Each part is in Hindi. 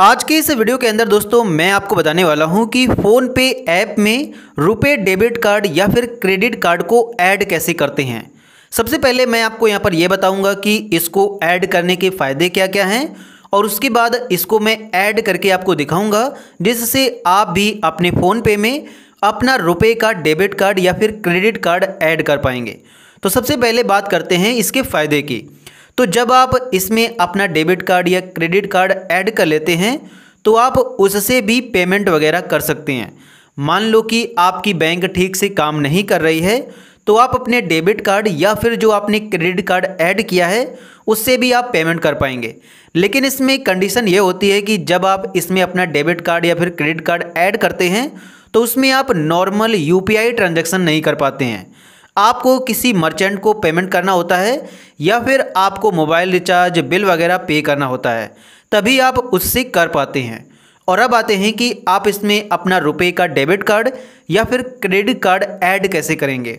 आज के इस वीडियो के अंदर दोस्तों मैं आपको बताने वाला हूं कि फ़ोन पे ऐप में रुपए डेबिट कार्ड या फिर क्रेडिट कार्ड को ऐड कैसे करते हैं सबसे पहले मैं आपको यहां पर यह बताऊंगा कि इसको ऐड करने के फ़ायदे क्या क्या हैं और उसके बाद इसको मैं ऐड करके आपको दिखाऊंगा जिससे आप भी अपने फ़ोन पे में अपना रुपए का डेबिट कार्ड या फिर क्रेडिट कार्ड ऐड कर पाएंगे तो सबसे पहले बात करते हैं इसके फ़ायदे की तो जब आप इसमें अपना डेबिट कार्ड या क्रेडिट कार्ड ऐड कर लेते हैं तो आप उससे भी पेमेंट वगैरह कर सकते हैं मान लो कि आपकी बैंक ठीक से काम नहीं कर रही है तो आप अपने डेबिट कार्ड या फिर जो आपने क्रेडिट कार्ड ऐड किया है उससे भी आप पेमेंट कर पाएंगे लेकिन इसमें कंडीशन ये होती है कि जब आप इसमें अपना डेबिट कार्ड या फिर क्रेडिट कार्ड ऐड करते हैं तो उसमें आप नॉर्मल यू पी ट्रांजेक्शन नहीं कर पाते हैं आपको किसी मर्चेंट को पेमेंट करना होता है या फिर आपको मोबाइल रिचार्ज बिल वगैरह पे करना होता है तभी आप उससे कर पाते हैं और अब आते हैं कि आप इसमें अपना रुपए का डेबिट कार्ड या फिर क्रेडिट कार्ड ऐड कैसे करेंगे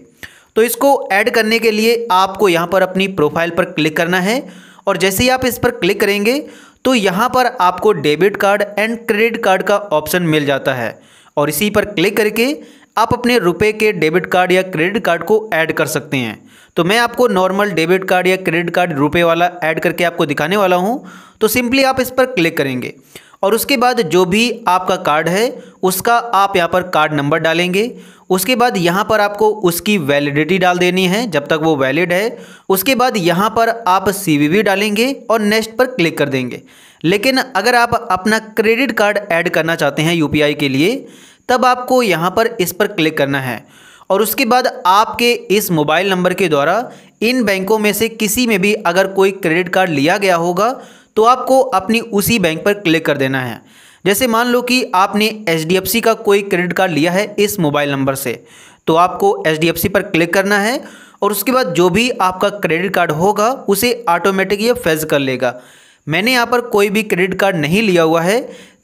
तो इसको ऐड करने के लिए आपको यहाँ पर अपनी प्रोफाइल पर क्लिक करना है और जैसे ही आप इस पर क्लिक करेंगे तो यहाँ पर आपको debit card and credit card का ऑप्शन मिल जाता है और इसी पर क्लिक करके आप अपने रुपए के डेबिट कार्ड या क्रेडिट कार्ड को ऐड कर सकते हैं तो मैं आपको नॉर्मल डेबिट कार्ड या क्रेडिट कार्ड रुपए वाला ऐड करके आपको दिखाने वाला हूं तो सिंपली आप इस पर क्लिक करेंगे और उसके बाद जो भी आपका कार्ड है उसका आप यहाँ पर कार्ड नंबर डालेंगे उसके बाद यहाँ पर आपको उसकी वैलिडिटी डाल देनी है जब तक वो वैलिड है उसके बाद यहाँ पर आप सी डालेंगे और नेक्स्ट पर क्लिक कर देंगे लेकिन अगर आप अपना क्रेडिट कार्ड ऐड करना चाहते हैं यू के लिए तब आपको यहाँ पर इस पर क्लिक करना है और उसके बाद आपके इस मोबाइल नंबर के द्वारा इन बैंकों में से किसी में भी अगर कोई क्रेडिट कार्ड लिया गया होगा तो आपको अपनी उसी बैंक पर क्लिक कर देना है जैसे मान लो कि आपने एच का कोई क्रेडिट कार्ड लिया है इस मोबाइल नंबर से तो आपको एच पर क्लिक करना है और उसके बाद जो भी आपका क्रेडिट कार्ड होगा उसे ऑटोमेटिक ये फैज कर लेगा मैंने यहाँ पर कोई भी क्रेडिट कार्ड नहीं लिया हुआ है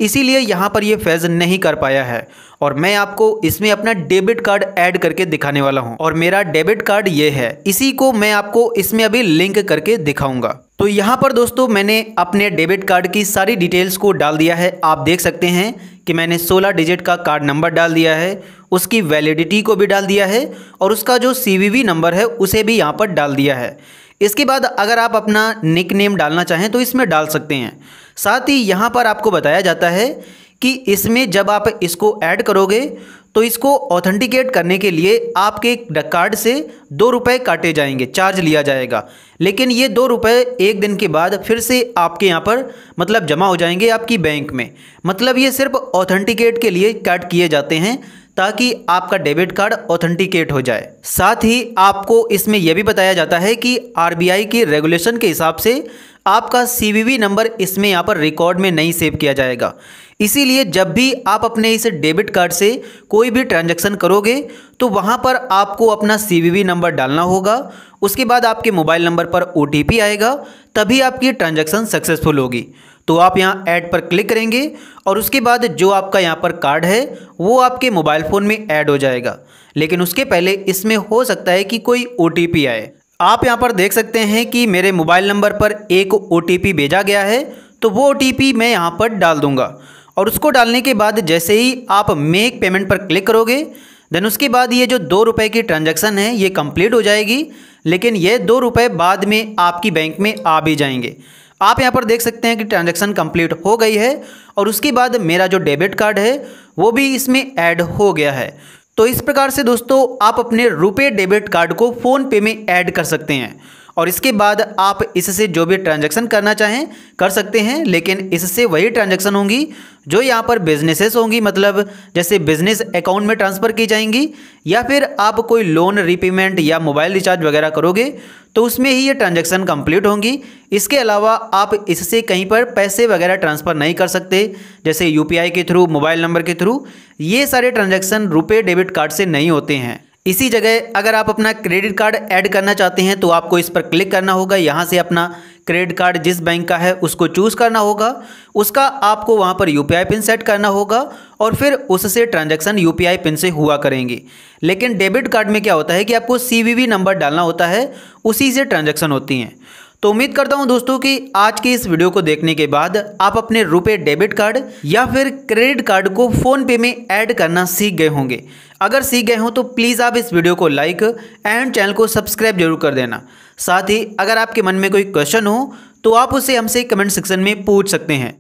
इसीलिए यहाँ पर ये फैज़ नहीं कर पाया है और मैं आपको इसमें अपना डेबिट कार्ड ऐड करके दिखाने वाला हूँ और मेरा डेबिट कार्ड ये है इसी को मैं आपको इसमें अभी लिंक करके दिखाऊंगा तो यहाँ पर दोस्तों मैंने अपने डेबिट कार्ड की सारी डिटेल्स को डाल दिया है आप देख सकते हैं कि मैंने 16 डिजिट का कार्ड नंबर डाल दिया है उसकी वैलिडिटी को भी डाल दिया है और उसका जो सी नंबर है उसे भी यहाँ पर डाल दिया है इसके बाद अगर आप अपना निक नेम डालना चाहें तो इसमें डाल सकते हैं साथ ही यहाँ पर आपको बताया जाता है कि इसमें जब आप इसको ऐड करोगे तो इसको ऑथेंटिकेट करने के लिए आपके कार्ड से दो रुपये काटे जाएंगे चार्ज लिया जाएगा लेकिन ये दो रुपये एक दिन के बाद फिर से आपके यहाँ पर मतलब जमा हो जाएंगे आपकी बैंक में मतलब ये सिर्फ ऑथेंटिकेट के लिए काट किए जाते हैं ताकि आपका डेबिट कार्ड ऑथेंटिकेट हो जाए साथ ही आपको इसमें यह भी बताया जाता है कि आरबीआई की रेगुलेशन के हिसाब से आपका सीवीवी नंबर इसमें यहाँ पर रिकॉर्ड में नहीं सेव किया जाएगा इसीलिए जब भी आप अपने इस डेबिट कार्ड से कोई भी ट्रांजैक्शन करोगे तो वहाँ पर आपको अपना सीवीवी नंबर डालना होगा उसके बाद आपके मोबाइल नंबर पर ओ आएगा तभी आपकी ट्रांजैक्शन सक्सेसफुल होगी तो आप यहाँ ऐड पर क्लिक करेंगे और उसके बाद जो आपका यहाँ पर कार्ड है वो आपके मोबाइल फ़ोन में ऐड हो जाएगा लेकिन उसके पहले इसमें हो सकता है कि कोई ओ आए आप यहाँ पर देख सकते हैं कि मेरे मोबाइल नंबर पर एक ओ भेजा गया है तो वो ओ मैं यहाँ पर डाल दूँगा और उसको डालने के बाद जैसे ही आप मेक पेमेंट पर क्लिक करोगे देन उसके बाद ये जो दो रुपये की ट्रांजैक्शन है ये कंप्लीट हो जाएगी लेकिन ये दो रुपये बाद में आपकी बैंक में आ भी जाएंगे आप यहाँ पर देख सकते हैं कि ट्रांजैक्शन कंप्लीट हो गई है और उसके बाद मेरा जो डेबिट कार्ड है वो भी इसमें ऐड हो गया है तो इस प्रकार से दोस्तों आप अपने रुपये डेबिट कार्ड को फ़ोन पे में ऐड कर सकते हैं और इसके बाद आप इससे जो भी ट्रांजैक्शन करना चाहें कर सकते हैं लेकिन इससे वही ट्रांजैक्शन होंगी जो यहाँ पर बिजनेसेस होंगी मतलब जैसे बिजनेस अकाउंट में ट्रांसफ़र की जाएंगी या फिर आप कोई लोन रीपेमेंट या मोबाइल रिचार्ज वगैरह करोगे तो उसमें ही ये ट्रांजेक्शन कंप्लीट होंगी इसके अलावा आप इससे कहीं पर पैसे वगैरह ट्रांसफ़र नहीं कर सकते जैसे यू के थ्रू मोबाइल नंबर के थ्रू ये सारे ट्रांजेक्शन रुपये डेबिट कार्ड से नहीं होते हैं इसी जगह अगर आप अपना क्रेडिट कार्ड ऐड करना चाहते हैं तो आपको इस पर क्लिक करना होगा यहाँ से अपना क्रेडिट कार्ड जिस बैंक का है उसको चूज़ करना होगा उसका आपको वहाँ पर यू पिन सेट करना होगा और फिर उससे ट्रांजैक्शन यू पिन से हुआ करेंगे लेकिन डेबिट कार्ड में क्या होता है कि आपको सी नंबर डालना होता है उसी से ट्रांजेक्शन होती हैं तो उम्मीद करता हूं दोस्तों कि आज की इस वीडियो को देखने के बाद आप अपने रुपए डेबिट कार्ड या फिर क्रेडिट कार्ड को फ़ोन पे में ऐड करना सीख गए होंगे अगर सीख गए हो तो प्लीज़ आप इस वीडियो को लाइक एंड चैनल को सब्सक्राइब जरूर कर देना साथ ही अगर आपके मन में कोई क्वेश्चन हो तो आप उसे हमसे कमेंट सेक्शन में पूछ सकते हैं